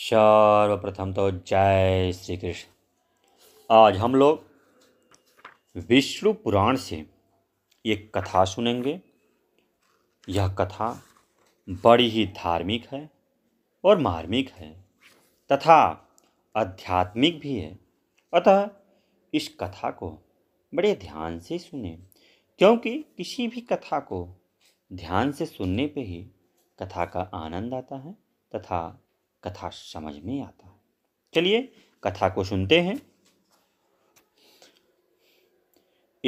सर्वप्रथम तो जय श्री कृष्ण आज हम लोग विष्णु पुराण से एक कथा सुनेंगे यह कथा बड़ी ही धार्मिक है और मार्मिक है तथा आध्यात्मिक भी है अतः इस कथा को बड़े ध्यान से सुने क्योंकि किसी भी कथा को ध्यान से सुनने पे ही कथा का आनंद आता है तथा कथा समझ में आता है चलिए कथा को सुनते हैं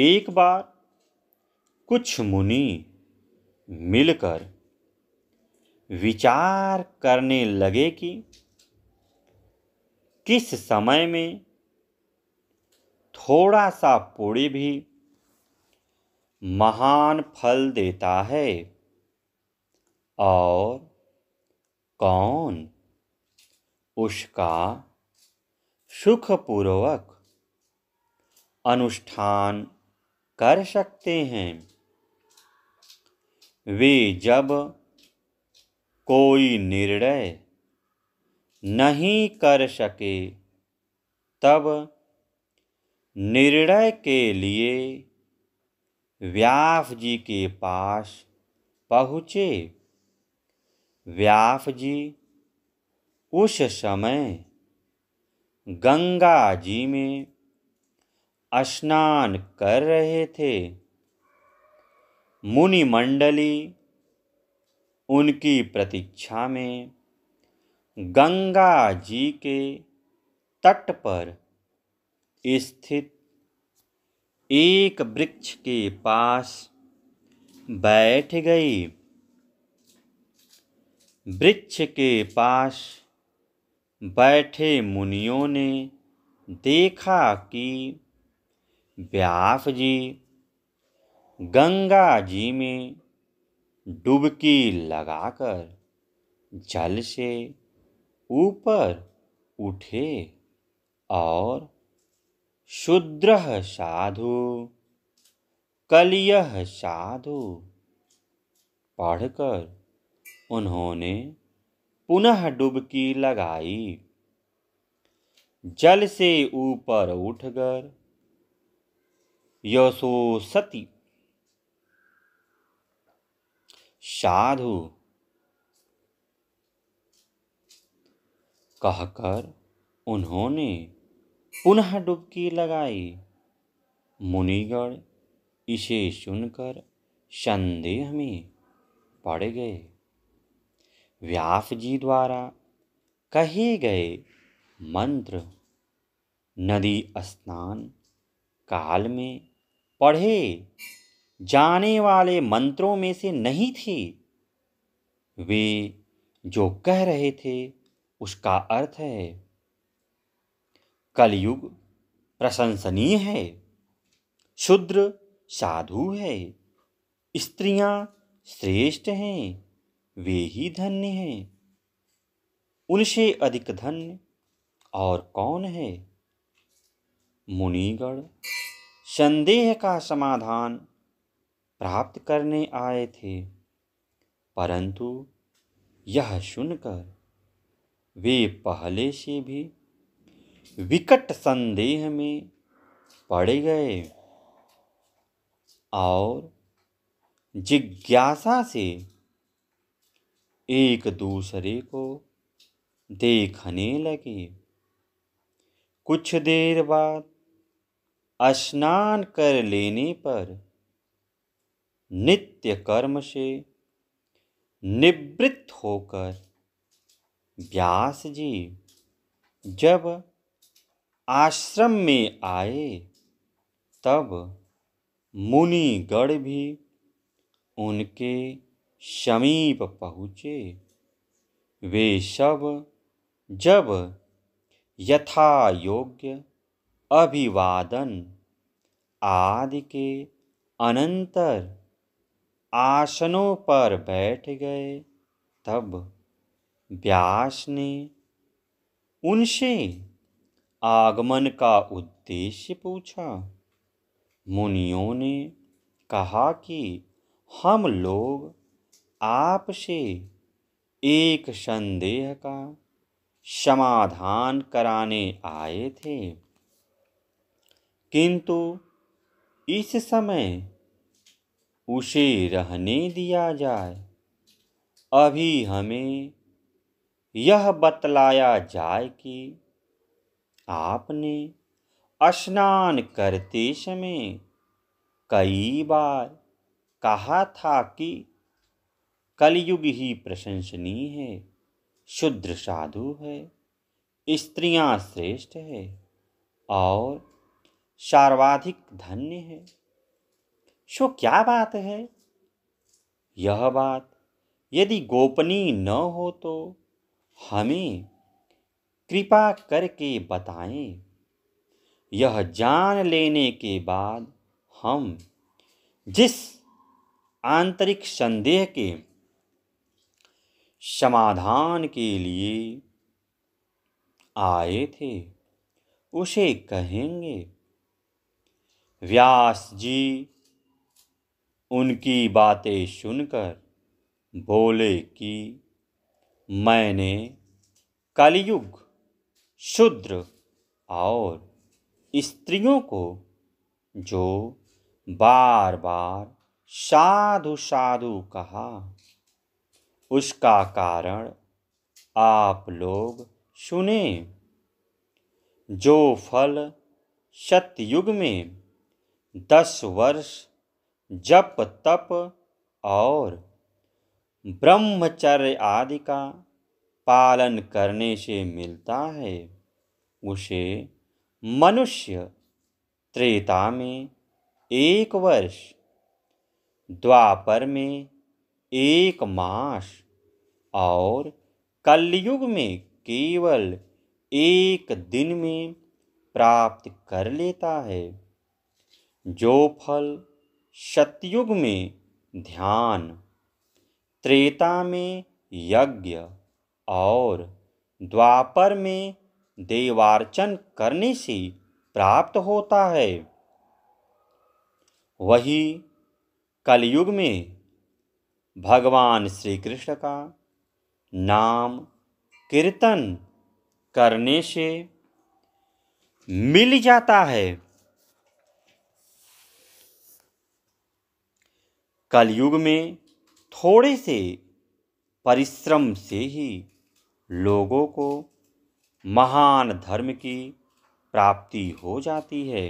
एक बार कुछ मुनि मिलकर विचार करने लगे कि किस समय में थोड़ा सा पूड़ी भी महान फल देता है और कौन उसका सुखपूर्वक अनुष्ठान कर सकते हैं वे जब कोई निर्णय नहीं कर सके तब निर्णय के लिए व्यास जी के पास पहुँचे व्यास जी उस समय गंगा जी में स्नान कर रहे थे मुनि मंडली उनकी प्रतीक्षा में गंगा जी के तट पर स्थित एक वृक्ष के पास बैठ गई वृक्ष के पास बैठे मुनियों ने देखा कि व्यास जी गंगा जी में डुबकी लगाकर जल से ऊपर उठे और शुद्र साधु कलियह साधु पढ़कर उन्होंने पुनः डुबकी लगाई जल से ऊपर उठकर यशो सती साधु कहकर उन्होंने पुनः डुबकी लगाई मुनिगढ़ इसे सुनकर संदेह में पड़ गए व्यास जी द्वारा कहे गए मंत्र नदी स्नान काल में पढ़े जाने वाले मंत्रों में से नहीं थे वे जो कह रहे थे उसका अर्थ है कलयुग प्रशंसनीय है शूद्र साधु है स्त्रियां श्रेष्ठ हैं वे ही धन्य हैं उनसे अधिक धन्य और कौन है मुनिगण संदेह का समाधान प्राप्त करने आए थे परंतु यह सुनकर वे पहले से भी विकट संदेह में पड़ गए और जिज्ञासा से एक दूसरे को देखने लगे कुछ देर बाद स्नान कर लेने पर नित्य कर्म से निवृत्त होकर व्यास जी जब आश्रम में आए तब मुनिगढ़ भी उनके समीप पहुँचे वे सब जब यथा योग्य अभिवादन आदि के अनंतर आसनों पर बैठ गए तब व्यास ने उनसे आगमन का उद्देश्य पूछा मुनियों ने कहा कि हम लोग आपसे एक संदेह का समाधान कराने आए थे किंतु इस समय उसे रहने दिया जाए अभी हमें यह बतलाया जाए कि आपने स्नान करते समय कई बार कहा था कि कलयुग ही प्रशंसनीय है शुद्र साधु है स्त्रियां श्रेष्ठ है और सर्वाधिक धन्य है सो क्या बात है यह बात यदि गोपनीय न हो तो हमें कृपा करके बताएं यह जान लेने के बाद हम जिस आंतरिक संदेह के समाधान के लिए आए थे उसे कहेंगे व्यास जी उनकी बातें सुनकर बोले कि मैंने कलयुग शूद्र और स्त्रियों को जो बार बार साधु साधु कहा उसका कारण आप लोग सुने जो फल सतयुग में दस वर्ष जप तप और ब्रह्मचर्य आदि का पालन करने से मिलता है उसे मनुष्य त्रेता में एक वर्ष द्वापर में एक मास और कलयुग में केवल एक दिन में प्राप्त कर लेता है जो फल सतयुग में ध्यान त्रेता में यज्ञ और द्वापर में देवार्चन करने से प्राप्त होता है वही कलयुग में भगवान श्री कृष्ण का नाम कीर्तन करने से मिल जाता है कलयुग में थोड़े से परिश्रम से ही लोगों को महान धर्म की प्राप्ति हो जाती है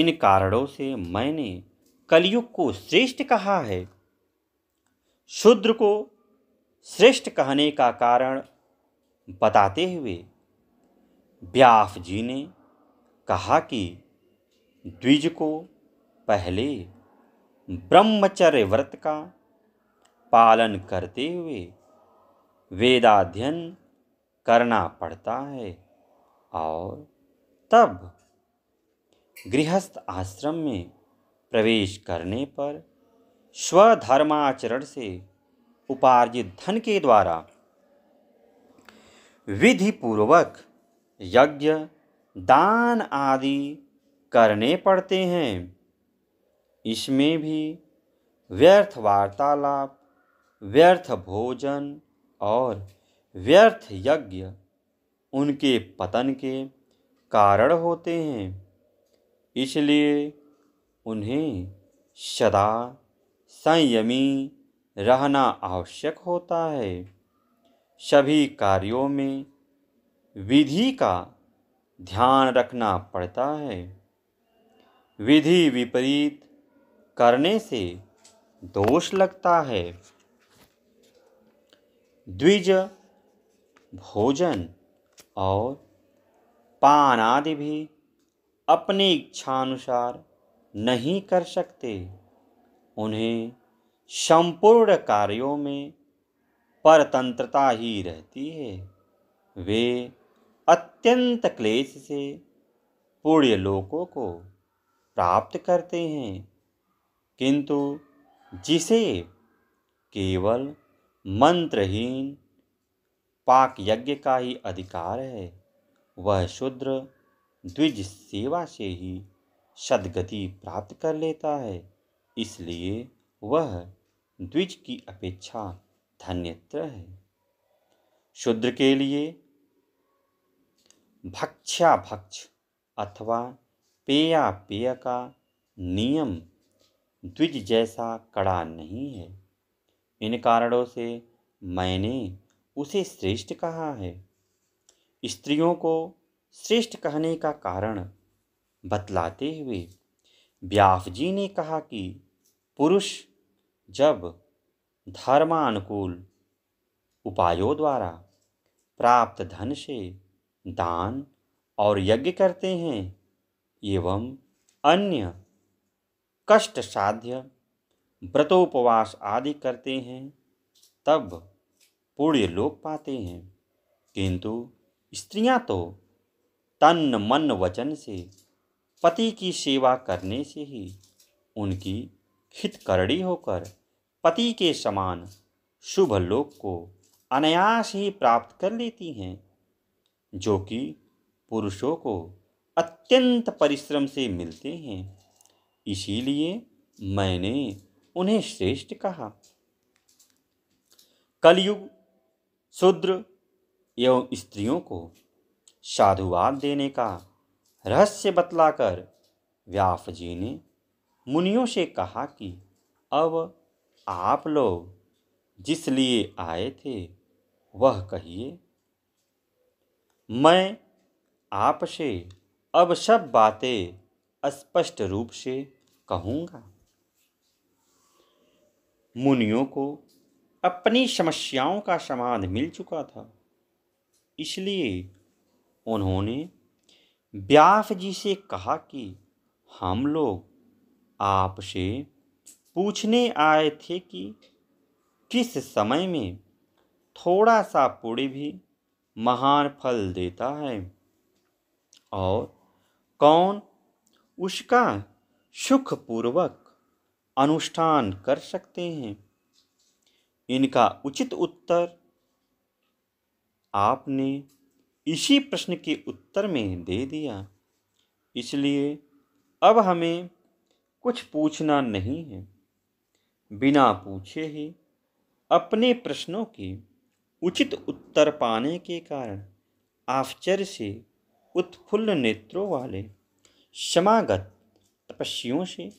इन कारणों से मैंने कलयुग को श्रेष्ठ कहा है शूद्र को श्रेष्ठ कहने का कारण बताते हुए व्यास जी ने कहा कि द्विज को पहले ब्रह्मचर्य व्रत का पालन करते हुए वेदाध्ययन करना पड़ता है और तब गृहस्थ आश्रम में प्रवेश करने पर स्वधर्माचरण से उपार्जित धन के द्वारा विधि पूर्वक यज्ञ दान आदि करने पड़ते हैं इसमें भी व्यर्थ वार्तालाप व्यर्थ भोजन और व्यर्थ यज्ञ उनके पतन के कारण होते हैं इसलिए उन्हें सदा संयमी रहना आवश्यक होता है सभी कार्यों में विधि का ध्यान रखना पड़ता है विधि विपरीत करने से दोष लगता है द्विज भोजन और पान आदि भी अपनी इच्छानुसार नहीं कर सकते उन्हें संपूर्ण कार्यों में परतंत्रता ही रहती है वे अत्यंत क्लेश से पुण्य लोकों को प्राप्त करते हैं किंतु जिसे केवल मंत्रहीन पाक यज्ञ का ही अधिकार है वह शूद्र द्विज सेवा से ही सदगति प्राप्त कर लेता है इसलिए वह द्विज की अपेक्षा धन्यत्र है शूद्र के लिए भक्षा भक्ष अथवा पेया पेय का नियम द्विज जैसा कड़ा नहीं है इन कारणों से मैंने उसे श्रेष्ठ कहा है स्त्रियों को श्रेष्ठ कहने का कारण बतलाते हुए व्यास जी ने कहा कि पुरुष जब धर्मानुकूल उपायों द्वारा प्राप्त धन से दान और यज्ञ करते हैं एवं अन्य कष्ट साध्य व्रतोपवास आदि करते हैं तब पुण्य लोक पाते हैं किंतु स्त्रियां तो तन मन वचन से पति की सेवा करने से ही उनकी हितकरणी होकर पति के समान शुभ लोक को अनायास ही प्राप्त कर लेती हैं जो कि पुरुषों को अत्यंत परिश्रम से मिलते हैं इसीलिए मैंने उन्हें श्रेष्ठ कहा कलयुग शूद्र एवं स्त्रियों को साधुवाद देने का रहस्य बतलाकर व्यास जी ने मुनियों से कहा कि अब आप लोग जिस लिए आए थे वह कहिए मैं आपसे अब सब बातें स्पष्ट रूप से कहूँगा मुनियों को अपनी समस्याओं का समाधान मिल चुका था इसलिए उन्होंने व्यास जी से कहा कि हम लोग आपसे पूछने आए थे कि किस समय में थोड़ा सा पुड़ी भी महान फल देता है और कौन उसका सुखपूर्वक अनुष्ठान कर सकते हैं इनका उचित उत्तर आपने इसी प्रश्न के उत्तर में दे दिया इसलिए अब हमें कुछ पूछना नहीं है बिना पूछे ही अपने प्रश्नों के उचित उत्तर पाने के कारण आश्चर्य से उत्फुल्ल नेत्रों वाले समागत तपस्वियों से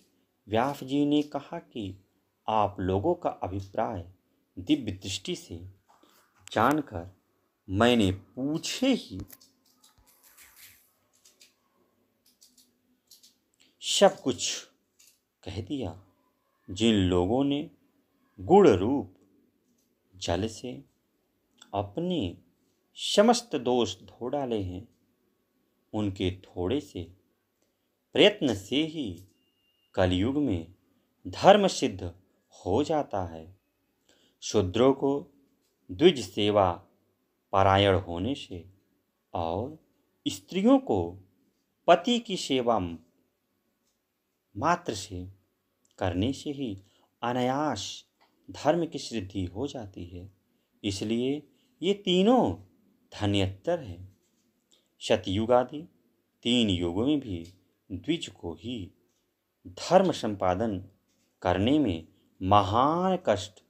व्यास जी ने कहा कि आप लोगों का अभिप्राय दिव्य दृष्टि से जानकर मैंने पूछे ही सब कुछ कह दिया जिन लोगों ने गुड़ रूप जल से अपने समस्त दोष धो डाले हैं उनके थोड़े से प्रयत्न से ही कलयुग में धर्म सिद्ध हो जाता है शूद्रों को द्विज सेवा परायण होने से और स्त्रियों को पति की सेवा मात्र से करने से ही अनायास धर्म की सिद्धि हो जाती है इसलिए ये तीनों धन्यतर है शतयुग आदि तीन युगों में भी द्विज को ही धर्म संपादन करने में महान कष्ट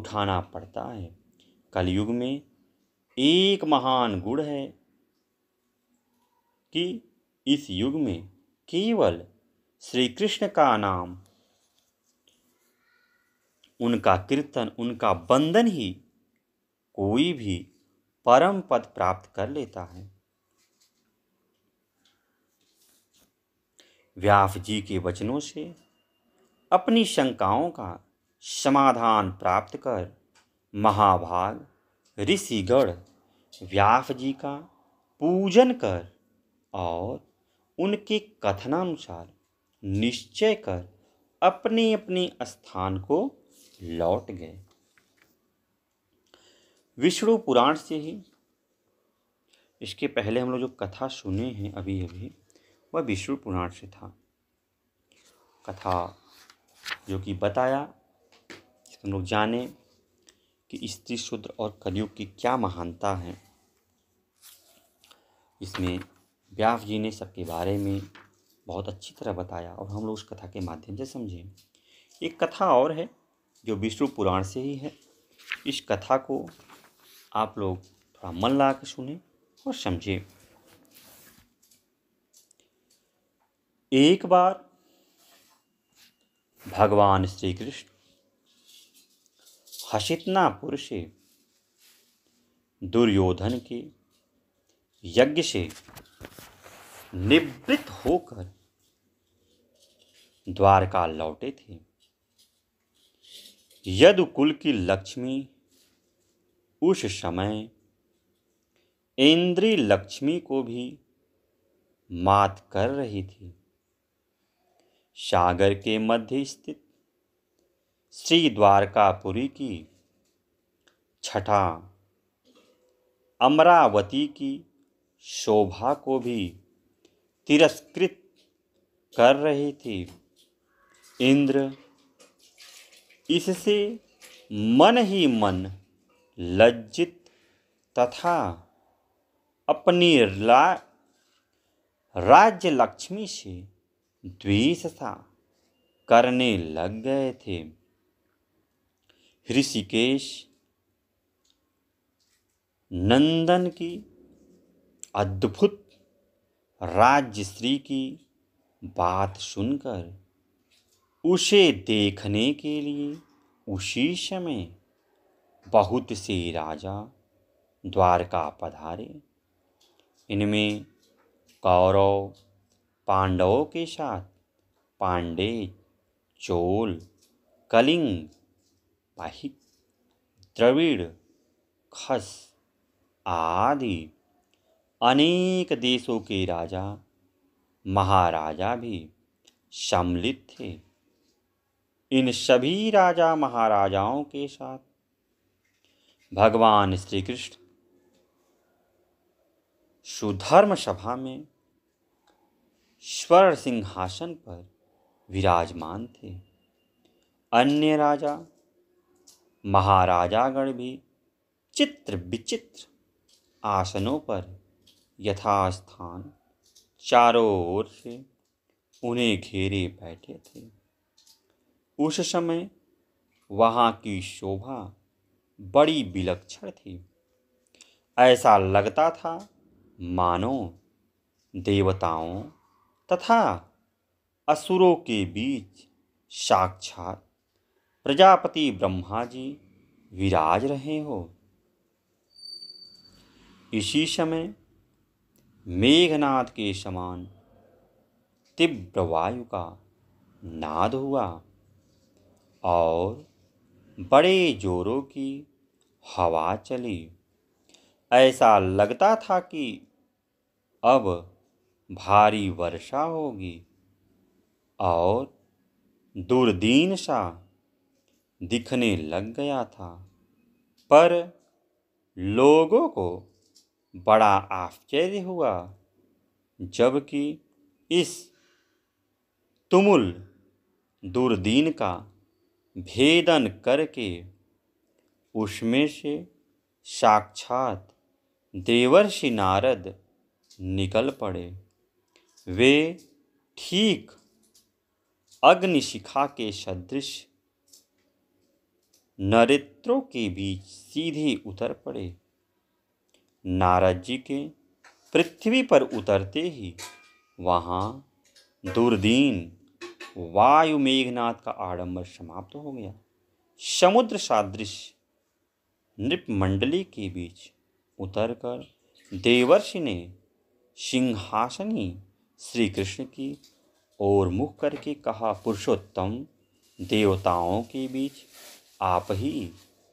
उठाना पड़ता है कलयुग में एक महान गुण है कि इस युग में केवल श्री कृष्ण का नाम उनका कीर्तन उनका बंधन ही कोई भी परम पद प्राप्त कर लेता है व्यास जी के वचनों से अपनी शंकाओं का समाधान प्राप्त कर महाभाग ऋषिगढ़ व्यास जी का पूजन कर और उनके कथनानुसार निश्चय कर अपने अपने स्थान को लौट गए विष्णु पुराण से ही इसके पहले हम लोग जो कथा सुने हैं अभी अभी वह विष्णु पुराण से था कथा जो कि बताया हम लोग जाने कि स्त्री शूद्र और कलयुग की क्या महानता है इसमें व्यास जी ने सबके बारे में बहुत अच्छी तरह बताया और हम लोग उस कथा के माध्यम से समझें एक कथा और है जो विष्णु पुराण से ही है इस कथा को आप लोग थोड़ा मन ला कर सुने और समझें एक बार भगवान श्री कृष्ण हसितनापुर से दुर्योधन के यज्ञ से निवृत्त होकर द्वारका लौटे थे यदुकुल की लक्ष्मी उस समय इंद्री लक्ष्मी को भी मात कर रही थी सागर के मध्य स्थित श्री द्वारकापुरी की छठा अमरावती की शोभा को भी तिरस्कृत कर रही थी इंद्र इससे मन ही मन लज्जित तथा अपनी ला राज्य लक्ष्मी से द्वेष सा करने लग गए थे ऋषिकेश नंदन की अद्भुत राजश्री की बात सुनकर उसे देखने के लिए उसी समय बहुत से राजा द्वारका पधारे इनमें कौरव पांडवों के साथ पांडे चोल कलिंग वाहिक द्रविड़ खस आदि अनेक देशों के राजा महाराजा भी सम्मिलित थे इन सभी राजा महाराजाओं के साथ भगवान श्री कृष्ण सुधर्म सभा में स्वर सिंहासन पर विराजमान थे अन्य राजा महाराजागण भी चित्र विचित्र आसनों पर यथास्थान चारों ओर से उन्हें घेरे बैठे थे उस समय वहाँ की शोभा बड़ी विलक्षण थी ऐसा लगता था मानो देवताओं तथा असुरों के बीच साक्षात प्रजापति ब्रह्मा जी विराज रहे हो इसी समय मेघनाद के समान तीव्र वायु का नाद हुआ और बड़े जोरों की हवा चली ऐसा लगता था कि अब भारी वर्षा होगी और दूरदीन सा दिखने लग गया था पर लोगों को बड़ा आश्चर्य हुआ जबकि इस तुमुल दुर्दीन का भेदन करके उसमें से साक्षात देवर्षि नारद निकल पड़े वे ठीक अग्निशिखा के सदृश नरेत्रों के बीच सीधे उतर पड़े नारद जी के पृथ्वी पर उतरते ही वहाँ दुर्दीन वायु मेघनाथ का आडंबर समाप्त हो गया समुद्र सादृश नृपमंडली के बीच उतरकर देवर्षि ने सिंहासनी श्री कृष्ण की ओर मुख करके कहा पुरुषोत्तम देवताओं के बीच आप ही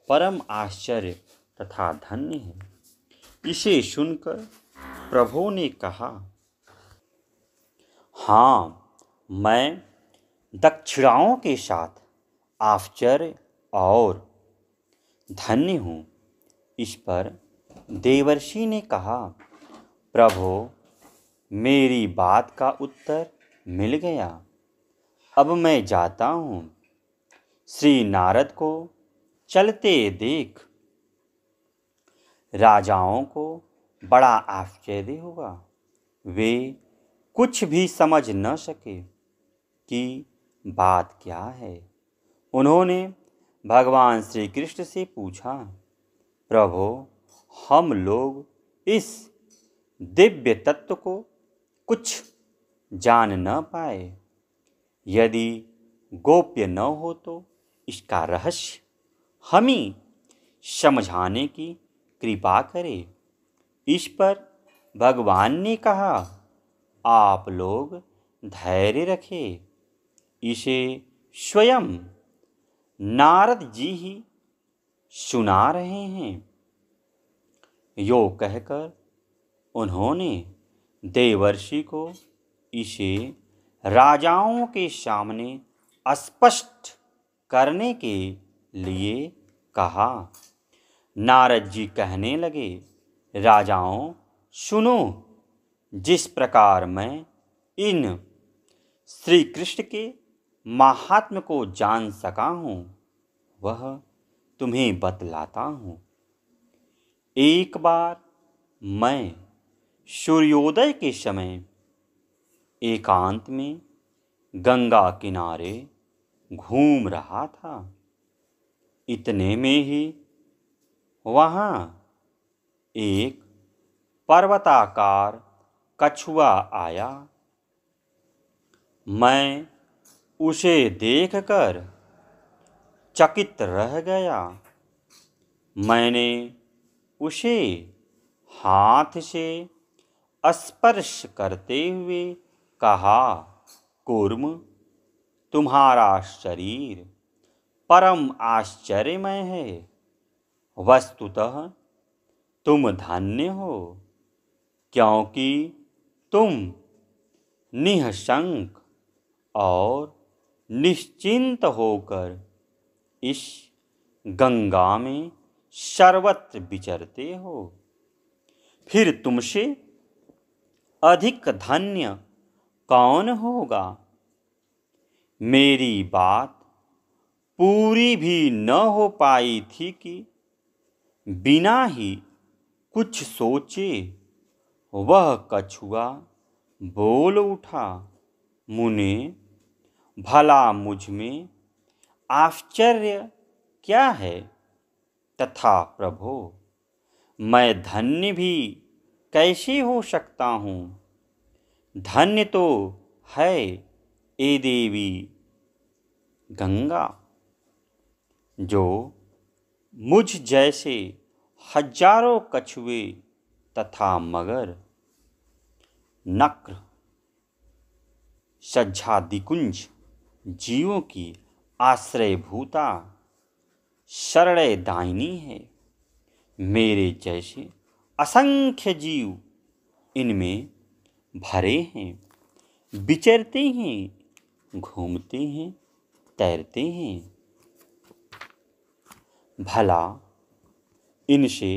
परम आश्चर्य तथा धन्य हैं इसे सुनकर प्रभु ने कहा हाँ मैं दक्षिणाओं के साथ आश्चर्य और धन्य हूँ इस पर देवर्षि ने कहा प्रभो मेरी बात का उत्तर मिल गया अब मैं जाता हूँ श्री नारद को चलते देख राजाओं को बड़ा आश्चर्य होगा वे कुछ भी समझ न सके कि बात क्या है उन्होंने भगवान श्री कृष्ण से पूछा प्रभो हम लोग इस दिव्य तत्व को कुछ जान न पाए यदि गोप्य न हो तो इसका रहस्य हम ही समझाने की कृपा करे इस पर भगवान ने कहा आप लोग धैर्य रखे इसे स्वयं नारद जी ही सुना रहे हैं यो कहकर उन्होंने देवर्षि को इसे राजाओं के सामने स्पष्ट करने के लिए कहा नारद जी कहने लगे राजाओं सुनो जिस प्रकार मैं इन श्री कृष्ण के महात्म को जान सका हूँ वह तुम्हें बतलाता हूँ एक बार मैं सूर्योदय के समय एकांत में गंगा किनारे घूम रहा था इतने में ही वहाँ एक पर्वताकार कछुआ आया मैं उसे देखकर चकित रह गया मैंने उसे हाथ से स्पर्श करते हुए कहा कुर्म तुम्हारा शरीर परम आश्चर्यमय है वस्तुतः तुम धान्य हो क्योंकि तुम निःशंक और निश्चिंत होकर इस गंगा में सर्वत्र विचरते हो फिर तुमसे अधिक धन्य कौन होगा मेरी बात पूरी भी न हो पाई थी कि बिना ही कुछ सोचे वह कछुआ बोल उठा मुने भला मुझ में आश्चर्य क्या है तथा प्रभो मैं धन्य भी कैसे हो सकता हूँ धन्य तो है ए देवी गंगा जो मुझ जैसे हजारों कछुए तथा मगर नक्र सज्जादिकुंज जीवों की आश्रयभूता शरणय दायिनी है मेरे जैसे असंख्य जीव इनमें भरे हैं विचरते हैं घूमते हैं तैरते हैं भला इनसे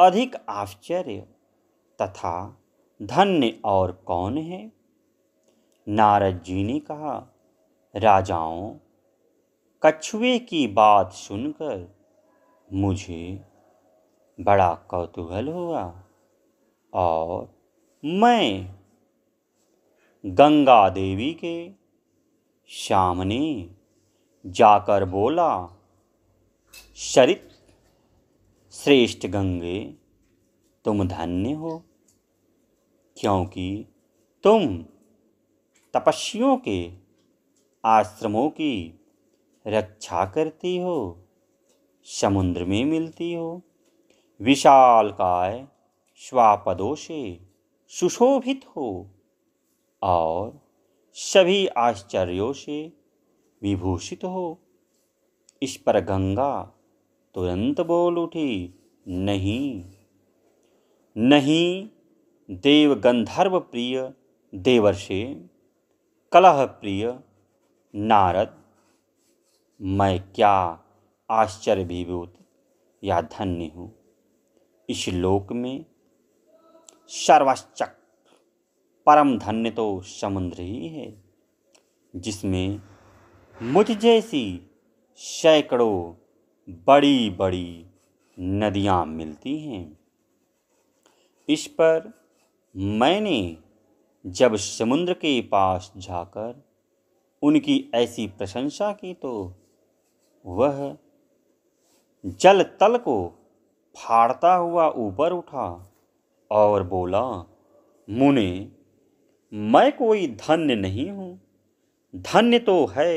अधिक आश्चर्य तथा धन्य और कौन है नारद जी ने कहा राजाओं कछुए की बात सुनकर मुझे बड़ा कौतूहल हुआ और मैं गंगा देवी के सामने जाकर बोला सरित श्रेष्ठ गंगे तुम धन्य हो क्योंकि तुम तपस्वियों के आश्रमों की रक्षा करती हो समुद्र में मिलती हो विशाल काय स्वापदों से सुशोभित हो और सभी आश्चर्यों से विभूषित हो इस पर गंगा तुरंत बोल उठी नहीं नहीं देव गंधर्व प्रिय देवर्षे कलह प्रिय नारद मैं क्या आश्चर्य विभूत या धन्य हूँ इस लोक में सर्वश्चक परम धन्य तो समुद्र ही है जिसमें मुझ जैसी सैकड़ों बड़ी बड़ी नदियाँ मिलती हैं इस पर मैंने जब समुद्र के पास जाकर उनकी ऐसी प्रशंसा की तो वह जल तल को फाड़ता हुआ ऊपर उठा और बोला मुने मैं कोई धन्य नहीं हूँ धन्य तो है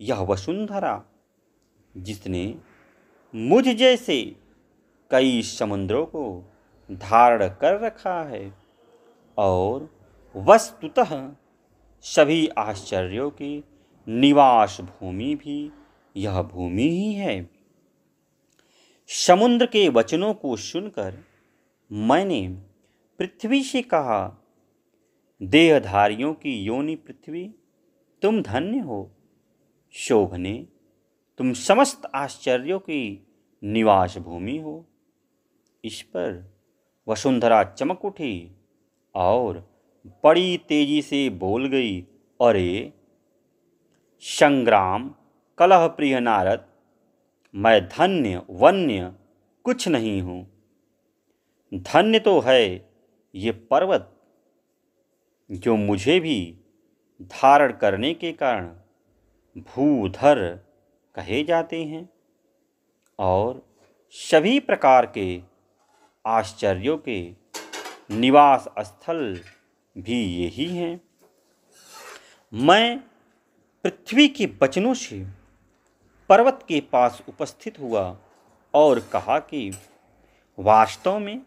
यह वसुंधरा जिसने मुझ जैसे कई समुद्रों को धारण कर रखा है और वस्तुतः सभी आश्चर्यों की निवास भूमि भी यह भूमि ही है समुद्र के वचनों को सुनकर मैंने पृथ्वी से कहा देहधारियों की योनि पृथ्वी तुम धन्य हो शोभने तुम समस्त आश्चर्यों की निवास भूमि हो इस पर वसुंधरा चमक उठी और बड़ी तेजी से बोल गई अरे संग्राम कलह प्रिय नारद मैं धन्य वन्य कुछ नहीं हूँ धन्य तो है ये पर्वत जो मुझे भी धारण करने के कारण भूधर कहे जाते हैं और सभी प्रकार के आश्चर्यों के निवास स्थल भी यही हैं मैं पृथ्वी के वचनों से पर्वत के पास उपस्थित हुआ और कहा कि वास्तव में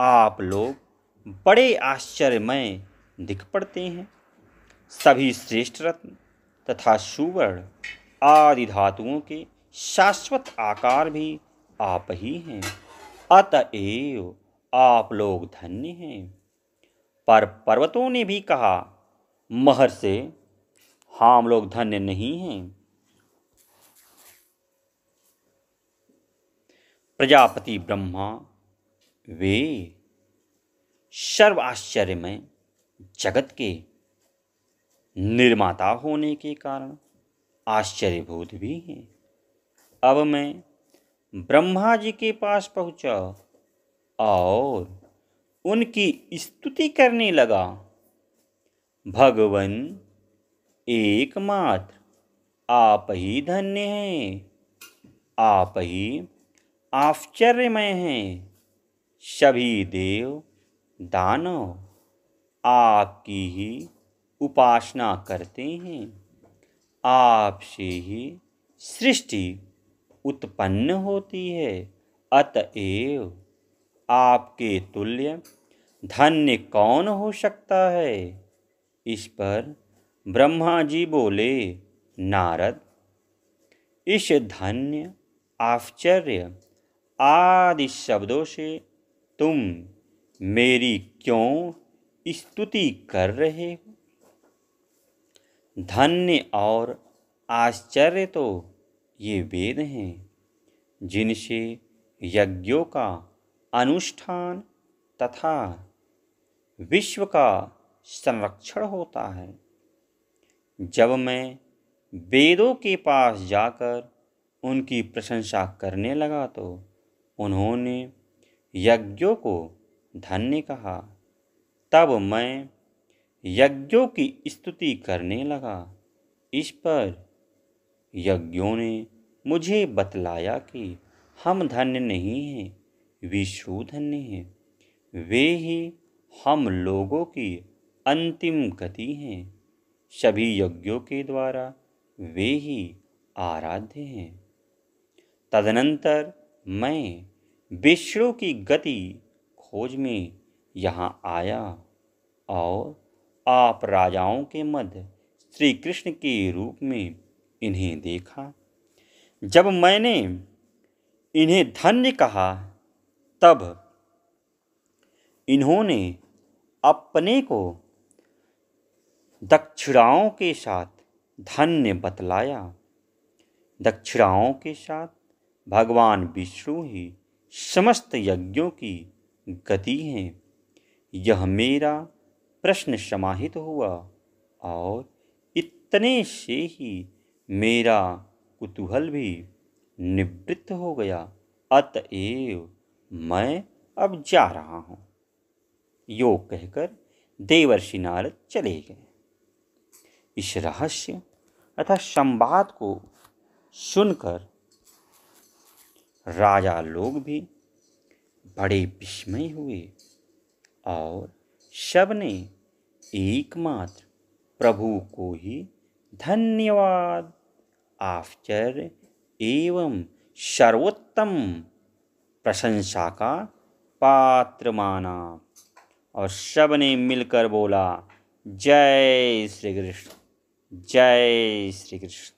आप लोग बड़े आश्चर्यमय दिख पड़ते हैं सभी श्रेष्ठ रत्न तथा सुवर्ण आदि धातुओं के शाश्वत आकार भी आप ही हैं अतएव आप लोग धन्य हैं पर पर्वतों ने भी कहा महर से हम लोग धन्य नहीं हैं प्रजापति ब्रह्मा वे सर्व आश्चर्यमय जगत के निर्माता होने के कारण आश्चर्यभूत भी हैं अब मैं ब्रह्मा जी के पास पहुंचा और उनकी स्तुति करने लगा भगवन एकमात्र आप ही धन्य हैं आप ही आश्चर्यमय हैं सभी देव दानव आपकी ही उपासना करते हैं आप से ही सृष्टि उत्पन्न होती है अतएव आपके तुल्य धन्य कौन हो सकता है इस पर ब्रह्मा जी बोले नारद इस धन्य आश्चर्य आदि शब्दों से तुम मेरी क्यों स्तुति कर रहे हो धन्य और आश्चर्य तो ये वेद हैं जिनसे यज्ञों का अनुष्ठान तथा विश्व का संरक्षण होता है जब मैं वेदों के पास जाकर उनकी प्रशंसा करने लगा तो उन्होंने यज्ञों को धन्य कहा तब मैं यज्ञों की स्तुति करने लगा इस पर यज्ञों ने मुझे बतलाया कि हम धन्य नहीं हैं विष्णु धन्य हैं वे ही हम लोगों की अंतिम गति हैं सभी यज्ञों के द्वारा वे ही आराध्य हैं तदनंतर मैं विष्णु की गति खोज में यहाँ आया और आप राजाओं के मध्य श्री कृष्ण के रूप में इन्हें देखा जब मैंने इन्हें धन्य कहा तब इन्होंने अपने को दक्षिणाओं के साथ धन्य बतलाया दक्षिणाओं के साथ भगवान विष्णु ही समस्त यज्ञों की गति हैं यह मेरा प्रश्न समाहित हुआ और इतने से ही मेरा कुतूहल भी निवृत्त हो गया अतएव मैं अब जा रहा हूँ यो कहकर देवर्षि नारद चले गए इस रहस्य अथा संवाद को सुनकर राजा लोग भी बड़े विस्मय हुए और सब ने एकमात्र प्रभु को ही धन्यवाद आश्चर्य एवं सर्वोत्तम प्रशंसा का पात्र माना और सब ने मिलकर बोला जय श्री कृष्ण जय श्री कृष्ण